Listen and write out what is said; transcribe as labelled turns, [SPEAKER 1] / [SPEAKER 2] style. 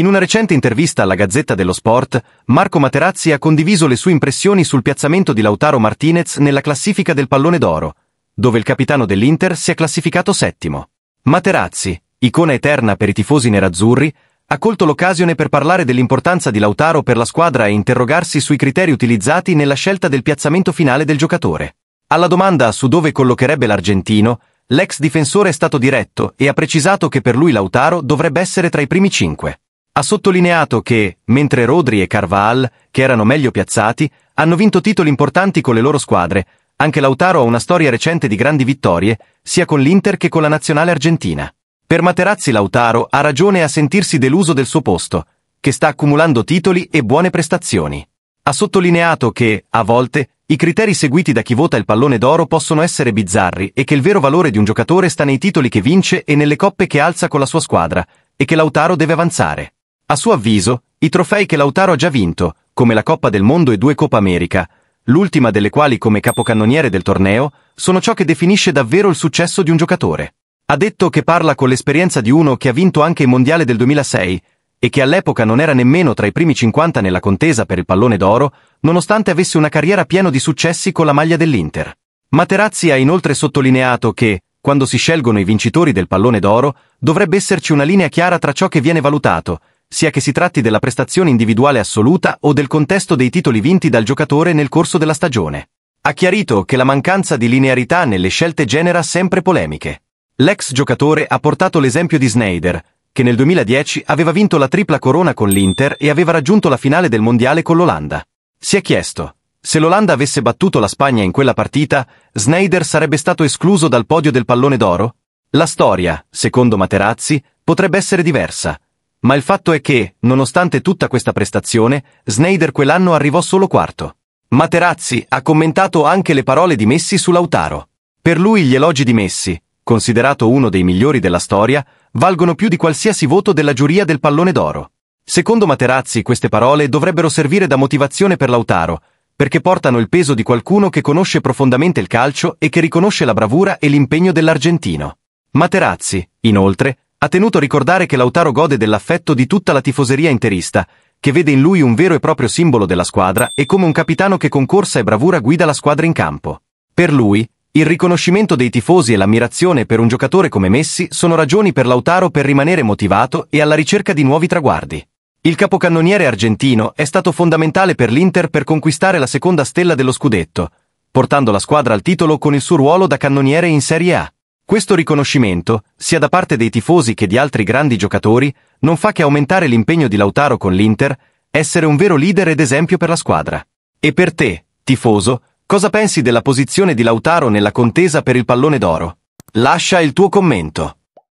[SPEAKER 1] In una recente intervista alla Gazzetta dello Sport, Marco Materazzi ha condiviso le sue impressioni sul piazzamento di Lautaro Martinez nella classifica del pallone d'oro, dove il capitano dell'Inter si è classificato settimo. Materazzi, icona eterna per i tifosi nerazzurri, ha colto l'occasione per parlare dell'importanza di Lautaro per la squadra e interrogarsi sui criteri utilizzati nella scelta del piazzamento finale del giocatore. Alla domanda su dove collocherebbe l'argentino, l'ex difensore è stato diretto e ha precisato che per lui Lautaro dovrebbe essere tra i primi cinque. Ha sottolineato che, mentre Rodri e Carval, che erano meglio piazzati, hanno vinto titoli importanti con le loro squadre, anche Lautaro ha una storia recente di grandi vittorie, sia con l'Inter che con la nazionale argentina. Per Materazzi Lautaro ha ragione a sentirsi deluso del suo posto, che sta accumulando titoli e buone prestazioni. Ha sottolineato che, a volte, i criteri seguiti da chi vota il pallone d'oro possono essere bizzarri e che il vero valore di un giocatore sta nei titoli che vince e nelle coppe che alza con la sua squadra, e che Lautaro deve avanzare. A suo avviso, i trofei che Lautaro ha già vinto, come la Coppa del Mondo e due Coppa America, l'ultima delle quali come capocannoniere del torneo, sono ciò che definisce davvero il successo di un giocatore. Ha detto che parla con l'esperienza di uno che ha vinto anche il Mondiale del 2006 e che all'epoca non era nemmeno tra i primi 50 nella contesa per il pallone d'oro, nonostante avesse una carriera piena di successi con la maglia dell'Inter. Materazzi ha inoltre sottolineato che, quando si scelgono i vincitori del pallone d'oro, dovrebbe esserci una linea chiara tra ciò che viene valutato sia che si tratti della prestazione individuale assoluta o del contesto dei titoli vinti dal giocatore nel corso della stagione. Ha chiarito che la mancanza di linearità nelle scelte genera sempre polemiche. L'ex giocatore ha portato l'esempio di Snyder, che nel 2010 aveva vinto la tripla corona con l'Inter e aveva raggiunto la finale del mondiale con l'Olanda. Si è chiesto, se l'Olanda avesse battuto la Spagna in quella partita, Snyder sarebbe stato escluso dal podio del pallone d'oro? La storia, secondo Materazzi, potrebbe essere diversa, ma il fatto è che, nonostante tutta questa prestazione, Snyder quell'anno arrivò solo quarto. Materazzi ha commentato anche le parole di Messi su Lautaro. Per lui gli elogi di Messi, considerato uno dei migliori della storia, valgono più di qualsiasi voto della giuria del pallone d'oro. Secondo Materazzi queste parole dovrebbero servire da motivazione per Lautaro, perché portano il peso di qualcuno che conosce profondamente il calcio e che riconosce la bravura e l'impegno dell'argentino. Materazzi, inoltre, ha tenuto a ricordare che Lautaro gode dell'affetto di tutta la tifoseria interista, che vede in lui un vero e proprio simbolo della squadra e come un capitano che con corsa e bravura guida la squadra in campo. Per lui, il riconoscimento dei tifosi e l'ammirazione per un giocatore come Messi sono ragioni per Lautaro per rimanere motivato e alla ricerca di nuovi traguardi. Il capocannoniere argentino è stato fondamentale per l'Inter per conquistare la seconda stella dello scudetto, portando la squadra al titolo con il suo ruolo da cannoniere in Serie A. Questo riconoscimento, sia da parte dei tifosi che di altri grandi giocatori, non fa che aumentare l'impegno di Lautaro con l'Inter, essere un vero leader ed esempio per la squadra. E per te, tifoso, cosa pensi della posizione di Lautaro nella contesa per il pallone d'oro? Lascia il tuo commento.